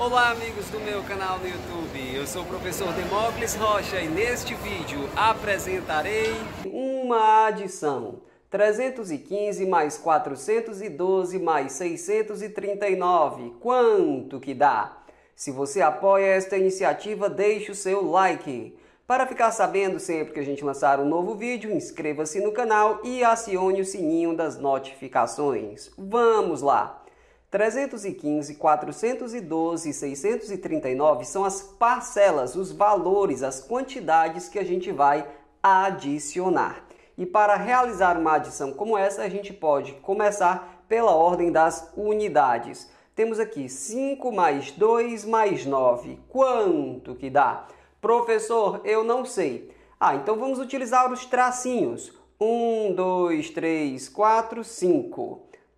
Olá amigos do meu canal no YouTube, eu sou o professor Demócles Rocha e neste vídeo apresentarei uma adição 315 mais 412 mais 639, quanto que dá? Se você apoia esta iniciativa, deixe o seu like. Para ficar sabendo sempre que a gente lançar um novo vídeo, inscreva-se no canal e acione o sininho das notificações. Vamos lá! 315, 412 639 são as parcelas, os valores, as quantidades que a gente vai adicionar. E para realizar uma adição como essa, a gente pode começar pela ordem das unidades. Temos aqui 5 mais 2 mais 9. Quanto que dá? Professor, eu não sei. Ah, então vamos utilizar os tracinhos. 1, 2, 3, 4, 5.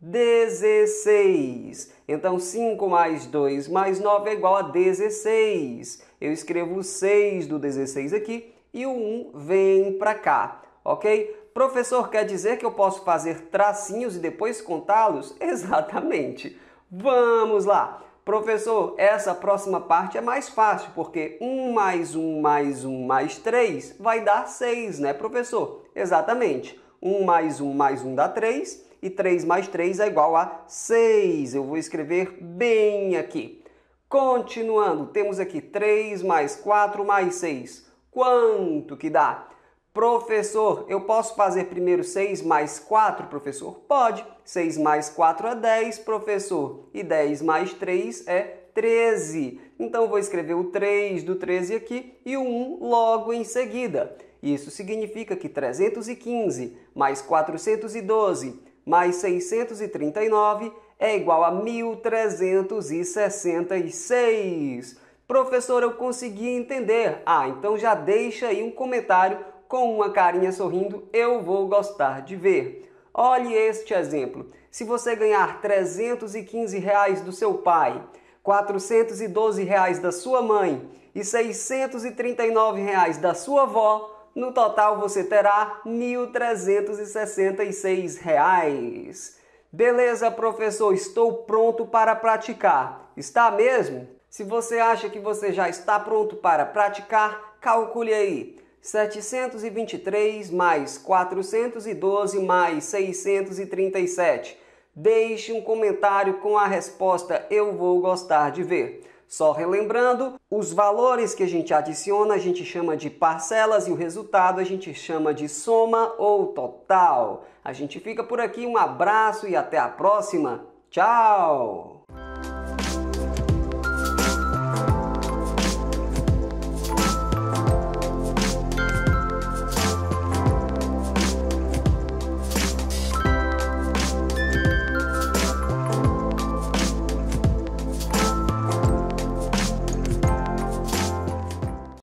16. Então, 5 mais 2 mais 9 é igual a 16. Eu escrevo o 6 do 16 aqui e o 1 vem para cá, ok? Professor, quer dizer que eu posso fazer tracinhos e depois contá-los? Exatamente. Vamos lá. Professor, essa próxima parte é mais fácil, porque 1 mais 1 mais 1 mais 3 vai dar 6, né, professor? Exatamente. 1 mais 1 mais 1 dá 3 e 3 mais 3 é igual a 6. Eu vou escrever bem aqui. Continuando, temos aqui 3 mais 4 mais 6. Quanto que dá? Professor, eu posso fazer primeiro 6 mais 4, professor? Pode. 6 mais 4 é 10, professor. E 10 mais 3 é 13. Então eu vou escrever o 3 do 13 aqui e o 1 logo em seguida. Isso significa que 315 mais 412 mais 639 é igual a 1366. Professor, eu consegui entender. Ah, então já deixa aí um comentário com uma carinha sorrindo, eu vou gostar de ver. Olhe este exemplo. Se você ganhar 315 reais do seu pai, 412 reais da sua mãe e 639 reais da sua avó, no total você terá R$ 1.366. Beleza, professor, estou pronto para praticar. Está mesmo? Se você acha que você já está pronto para praticar, calcule aí. 723 mais 412 mais 637. Deixe um comentário com a resposta Eu vou gostar de ver. Só relembrando, os valores que a gente adiciona a gente chama de parcelas e o resultado a gente chama de soma ou total. A gente fica por aqui, um abraço e até a próxima. Tchau!